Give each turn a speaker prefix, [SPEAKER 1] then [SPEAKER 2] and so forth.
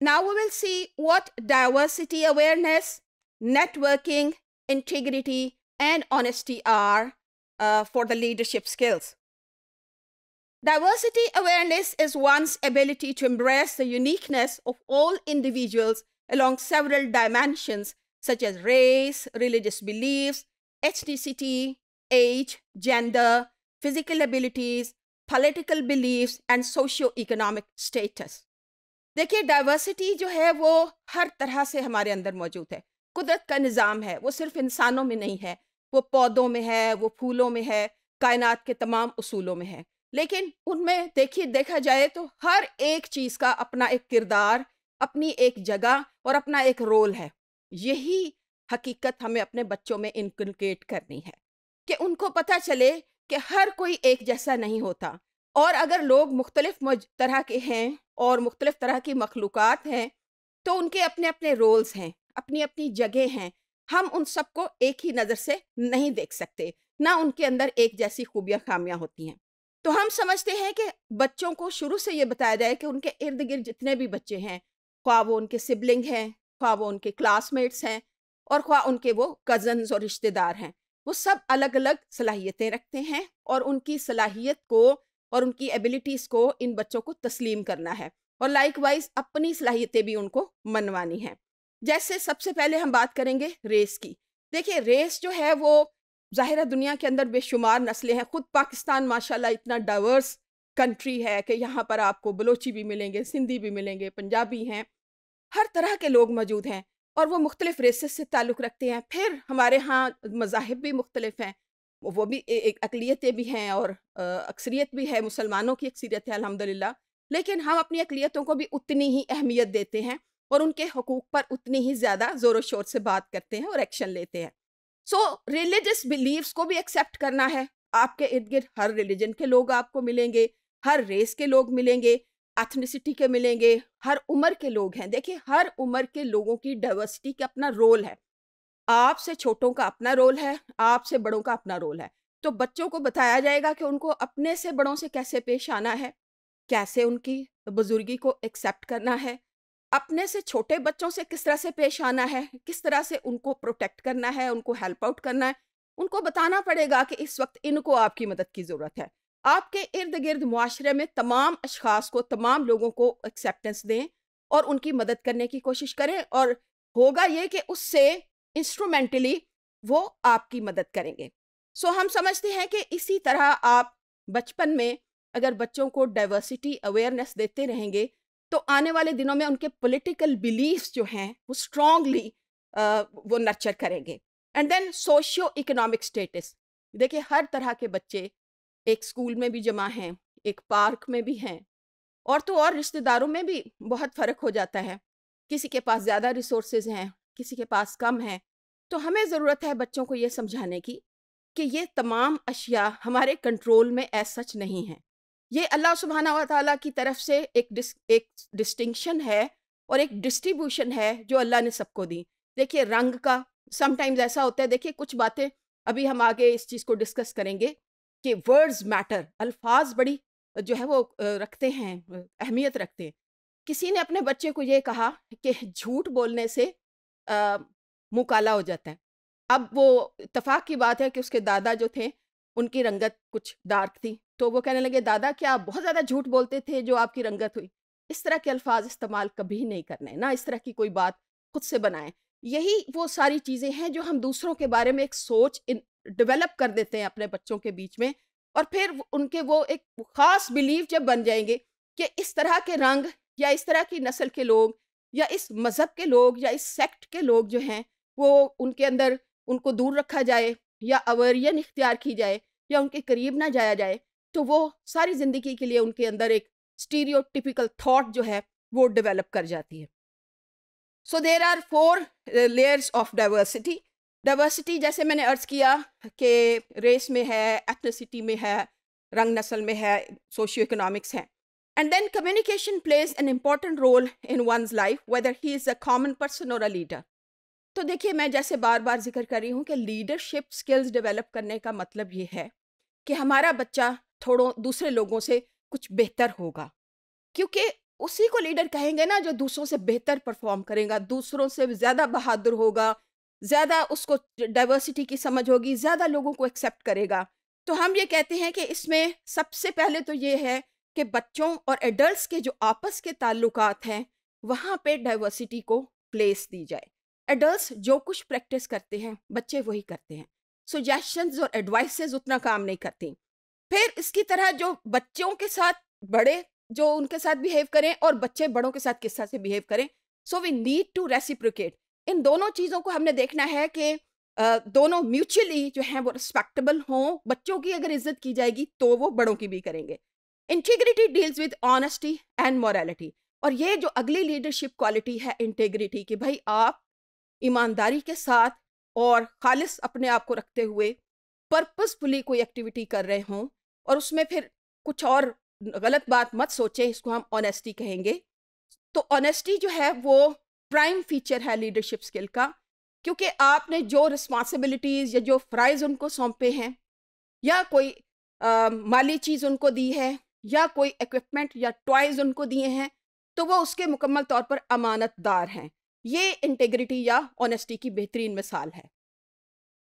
[SPEAKER 1] Now we will see what diversity awareness, networking, integrity, and honesty are uh, for the leadership skills. Diversity awareness is one's ability to embrace the uniqueness of all individuals along several dimensions such as race, religious beliefs, ethnicity, age, gender, physical abilities, political beliefs, and socio-economic status. देखिए diversity जो है वो हर तरह से हमारे अंदर मौजूद है कुदरत का निज़ाम है वो सिर्फ इंसानों में नहीं है वो पौधों में है वो फूलों में है कायनात के तमाम उसूलों में है लेकिन उनमें देखिए देखा जाए तो हर एक चीज़ का अपना एक किरदार अपनी एक जगह और अपना एक रोल है यही हकीकत हमें अपने बच्चों में इनकलकेट करनी है कि उनको पता चले कि हर कोई एक जैसा नहीं होता और अगर लोग मुख्तलिफ तरह के हैं और मुख्तलिफ तरह की मखलूक़ हैं तो उनके अपने अपने रोल्स हैं अपनी अपनी जगह हैं हम उन सबको एक ही नज़र से नहीं देख सकते ना उनके अंदर एक जैसी खूबियाँ खामियाँ होती हैं तो हम समझते हैं कि बच्चों को शुरू से ये बताया जाए कि उनके इर्द गिर्द जितने भी बच्चे हैं ख्वा वो उनके सिबलिंग हैं ख्वा वो उनके क्लासमेट्स हैं और ख्वा उनके वो कज़न्स और रिश्तेदार हैं वो सब अलग अलग सलाहियतें रखते हैं और उनकी सलाहियत को और उनकी एबिलिटीज़ को इन बच्चों को तस्लीम करना है और लाइक वाइज अपनी सलाहियतें भी उनको मनवानी हैं जैसे सबसे पहले हम बात करेंगे रेस की देखिए रेस जो है वो ज़ाहिर दुनिया के अंदर बेशुमार नस्लें हैं ख़ुद पाकिस्तान माशाल्लाह इतना डाइवर्स कंट्री है कि यहाँ पर आपको बलोची भी मिलेंगे सिंधी भी मिलेंगे पंजाबी हैं हर तरह के लोग मौजूद हैं और वो मुख्तलिफ रेसेस से ताल्लुक़ रखते हैं फिर हमारे यहाँ मजाहब भी मुख्तलिफ हैं वो भी ए, एक अकलीतें भी हैं और अक्सरियत भी है मुसलमानों की अक्सरियत है अलहमदिल्ला लेकिन हम अपनी अकलीतों को भी उतनी ही अहमियत देते हैं और उनके हकूक़ पर उतनी ही ज़्यादा ज़ोर शोर से बात करते हैं और एक्शन लेते हैं सो रिलीजस बिलीव्स को भी एक्सेप्ट करना है आपके इर्द गिर्द हर रिलीजन के लोग आपको मिलेंगे हर रेस के लोग मिलेंगे एथनिसिटी के मिलेंगे हर उम्र के लोग हैं देखिए हर उम्र के लोगों की डाइवर्सिटी का अपना रोल है आपसे छोटों का अपना रोल है आपसे बड़ों का अपना रोल है तो बच्चों को बताया जाएगा कि उनको अपने से बड़ों से कैसे पेश आना है कैसे उनकी बुजुर्गी को एक्सेप्ट करना है अपने से छोटे बच्चों से किस तरह से पेश आना है किस तरह से उनको प्रोटेक्ट करना है उनको हेल्प आउट करना है उनको बताना पड़ेगा कि इस वक्त इनको आपकी मदद की ज़रूरत है आपके इर्द गिर्द माशरे में तमाम अशखास को तमाम लोगों को एक्सेप्टेंस दें और उनकी मदद करने की कोशिश करें और होगा ये कि उससे इंस्ट्रूमेंटली वो आपकी मदद करेंगे सो हम समझते हैं कि इसी तरह आप बचपन में अगर बच्चों को डाइवर्सिटी अवेयरनेस देते रहेंगे तो आने वाले दिनों में उनके पॉलिटिकल बिलीव्स जो हैं वो स्ट्रांगली वो नर्चर करेंगे and then socio economic status देखिए हर तरह के बच्चे एक स्कूल में भी जमा हैं एक पार्क में भी हैं और तो और रिश्तेदारों में भी बहुत फ़र्क हो जाता है किसी के पास ज़्यादा रिसोर्सेज हैं किसी के पास कम है तो हमें ज़रूरत है बच्चों को ये समझाने की कि ये तमाम अशिया हमारे कंट्रोल में ऐस सच नहीं है ये अल्लाह सुबहाना व की तरफ से एक डिस, एक डिस्टिंक्शन है और एक डिस्ट्रीब्यूशन है जो अल्लाह ने सबको दी देखिए रंग का समटाइम्स ऐसा होता है देखिए कुछ बातें अभी हम आगे इस चीज़ को डिस्कस करेंगे कि वर्ड्स मैटर अल्फाज बड़ी जो है वो रखते हैं अहमियत रखते हैं किसी ने अपने बच्चे को ये कहा कि झूठ बोलने से मुँह काला हो जाता है अब वो इतफाक़ की बात है कि उसके दादा जो थे उनकी रंगत कुछ डार्क थी तो वो कहने लगे दादा क्या आप बहुत ज़्यादा झूठ बोलते थे जो आपकी रंगत हुई इस तरह के अल्फाज इस्तेमाल कभी नहीं करने ना इस तरह की कोई बात खुद से बनाएं यही वो सारी चीज़ें हैं जो हम दूसरों के बारे में एक सोच डेवलप कर देते हैं अपने बच्चों के बीच में और फिर उनके वो एक ख़ास बिलीव जब बन जाएंगे कि इस तरह के रंग या इस तरह की नस्ल के लोग या इस मज़हब के लोग या इस सेक्ट के लोग जो हैं वो उनके अंदर उनको दूर रखा जाए या अवेरियन इख्तियार की जाए या उनके करीब ना जाया जाए तो वो सारी ज़िंदगी के लिए उनके अंदर एक स्टीरियोटिपिकल थाट जो है वो डेवलप कर जाती है so there are four layers of diversity diversity जैसे मैंने अर्ज़ किया कि रेस में है एथनिसिटी में है रंग नस्ल में है सोशियो इकोनॉमिक्स हैं And then communication plays an important role in one's life, whether he is a common person or a leader. तो देखिए मैं जैसे बार बार जिक्र कर रही हूँ कि लीडरशिप स्किल्स डेवलप करने का मतलब ये है कि हमारा बच्चा थोड़ों दूसरे लोगों से कुछ बेहतर होगा क्योंकि उसी को लीडर कहेंगे ना जो दूसरों से बेहतर परफॉर्म करेगा दूसरों से ज़्यादा बहादुर होगा ज़्यादा उसको डाइवर्सिटी की समझ होगी ज़्यादा लोगों को एक्सेप्ट करेगा तो हम ये कहते हैं कि इसमें सबसे पहले तो ये है कि बच्चों और एडल्ट्स के जो आपस के ताल्लुक हैं वहाँ पे डाइवर्सिटी को प्लेस दी जाए एडल्ट जो कुछ प्रैक्टिस करते हैं बच्चे वही करते हैं सुजेशन और एडवाइसेस उतना काम नहीं करती फिर इसकी तरह जो बच्चों के साथ बड़े जो उनके साथ बिहेव करें और बच्चे बड़ों के साथ किस तरह से बिहेव करें so we need to reciprocate इन दोनों चीज़ों को हमने देखना है कि दोनों म्यूचुअली जो हैं वो रिस्पेक्टेबल हों बच्चों की अगर इज्जत की जाएगी तो वो बड़ों की भी करेंगे integrity deals with honesty and morality और ये जो अगली लीडरशिप क्वालिटी है इंटीग्रिटी की भाई आप ईमानदारी के साथ और खालिस अपने आप को रखते हुए पर्पसफुली कोई एक्टिविटी कर रहे हों और उसमें फिर कुछ और गलत बात मत सोचें इसको हम ऑनेस्टी कहेंगे तो ऑनेस्टी जो है वो प्राइम फीचर है लीडरशिप स्किल का क्योंकि आपने जो रिस्पॉन्सिबिलिटीज़ या जो फ़्राइज़ उनको सौंपे हैं या कोई आ, माली चीज़ उनको दी है या कोई इक्विपमेंट या टॉयज उनको दिए हैं तो वो उसके मुकम्मल तौर पर अमानतदार हैं ये इंटेग्रिटी या ऑनेस्टी की बेहतरीन मिसाल है